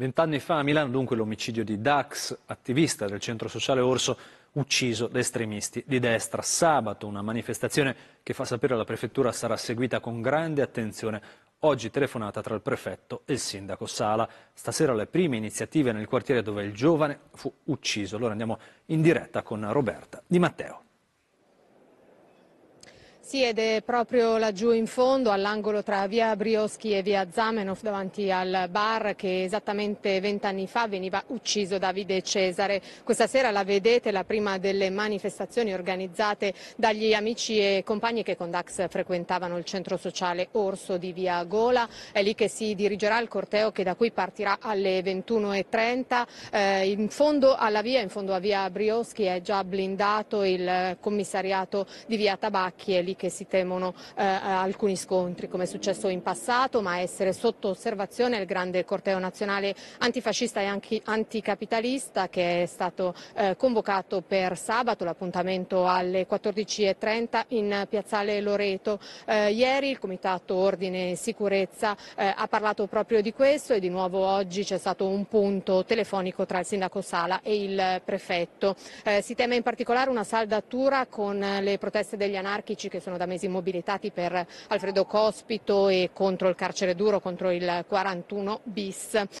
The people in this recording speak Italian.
Vent'anni fa a Milano dunque l'omicidio di Dax, attivista del centro sociale Orso, ucciso da estremisti di destra. Sabato una manifestazione che fa sapere alla prefettura sarà seguita con grande attenzione. Oggi telefonata tra il prefetto e il sindaco Sala. Stasera le prime iniziative nel quartiere dove il giovane fu ucciso. Allora andiamo in diretta con Roberta Di Matteo. Sì, ed è proprio laggiù in fondo, all'angolo tra via Brioschi e via Zamenhof, davanti al bar, che esattamente vent'anni fa veniva ucciso Davide Cesare. Questa sera la vedete, la prima delle manifestazioni organizzate dagli amici e compagni che con Dax frequentavano il centro sociale Orso di via Gola. È lì che si dirigerà il corteo che da qui partirà alle 21.30. Eh, in fondo alla via, in fondo a via Brioschi, è già blindato il commissariato di via Tabacchi che si temono eh, alcuni scontri come è successo in passato, ma essere sotto osservazione il grande corteo nazionale antifascista e anche anticapitalista che è stato eh, convocato per sabato, l'appuntamento alle 14.30 in piazzale Loreto. Eh, ieri il Comitato Ordine e Sicurezza eh, ha parlato proprio di questo e di nuovo oggi c'è stato un punto telefonico tra il sindaco Sala e il prefetto. Eh, si teme in particolare una saldatura con le proteste degli anarchici che sono sono da mesi mobilitati per Alfredo Cospito e contro il carcere duro, contro il 41 bis.